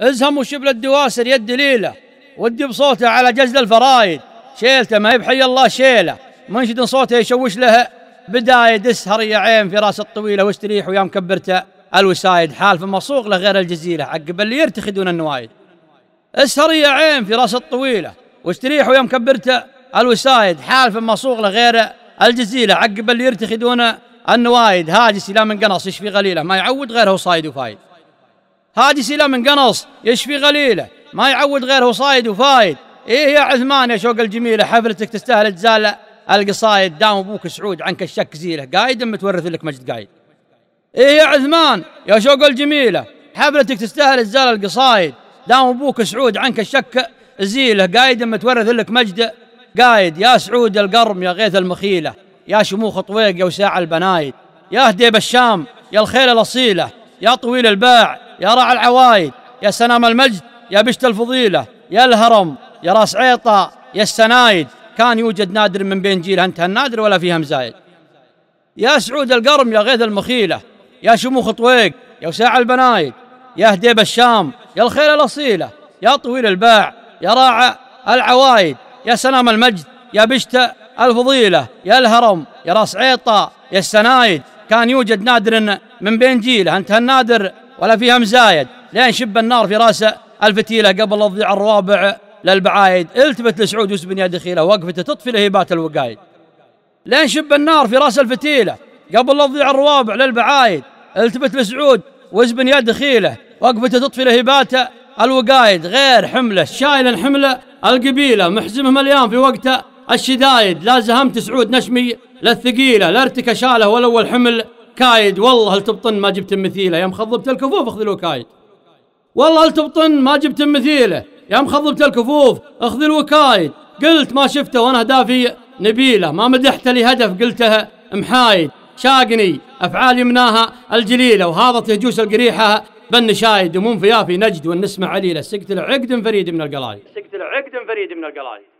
ازهم وشبل الدواسر يد دليله ودي بصوته على جزل الفرايد شيلته ما يبحي الله شيله منشد صوته يشوش له بداية اسهر يا عين في راس الطويلة واستريح ويا مكبرته الوسايد حال في مسوق له غير الجزيلة عقب اللي يرتخي دون النوايد اسهر يا عين في راس الطويلة واستريح ويا مكبرته الوسايد حال في مسوق له غير الجزيلة عقب اللي يرتخي دون النوايد هاجس لا من قنص يشفي غليله ما يعود غيره صايد وفايد هادي سيله من قنص يشفي غليله ما يعود غيره صايد وفايد ايه يا عثمان يا شوق الجميله حفلتك تستاهل الجزال القصايد دام ابوك سعود عنك الشك زيله قايد متورث لك مجد قايد ايه يا عثمان يا شوق الجميله حفلتك تستاهل الزال القصايد دام ابوك سعود عنك الشك زيله قايد متورث لك مجد قايد يا سعود القرم يا غيث المخيله يا شموخ طويق يا وساع البنايد يا هديب الشام يا الخيل الاصيله يا طويل الباع يا رع العوايد يا سنام المجد يا بشت الفضيلة يا الهرم يا راس عيطة يا السنايد كان يوجد نادر من بين جيل أنت النادر ولا فيها مزايد يا سعود القرم يا غيث المخيلة يا شموخ طويق يا وساع البنايد يا هديب الشام يا الخيل الأصيلة يا طويل الباع يا راعى العوايد يا سنام المجد يا بشت الفضيلة يا الهرم يا راس عيطة يا السنايد كان يوجد نادر من بين جيله أنت النادر ولا فيها مزايد لين شب النار في راس الفتيلة قبل الضيع الرابع للبعايد التفت لسعود يوسف بن يا دخيلة وقفته تطفي لهيبات الوقايد لين شب النار في راس الفتيلة قبل الضيع الرابع للبعايد التفت لسعود وزبن يا دخيله وقفته تطفي لهيبات الوقايد غير حمله شايل الحمله القبيله محزمه مليان في وقته الشدايد لا زهمت سعود نشمي للثقيله لا ارتكى شاله ولو الحمل كايد والله التبطن ما جبت مثيله يا مخضبت الكفوف اخذ له كايد والله التبطن ما جبت مثيله يا مخضبت الكفوف اخذ له كايد قلت ما شفته وانا اهدافي نبيله ما مدحت لي هدف قلته محايد شاقني افعال يمناها الجليله وهذا تهجوس القريحه بن شايد فيافي نجد والنسمه عليله سقت العقد فريد من القلايد سقت العقد فريد من القلايد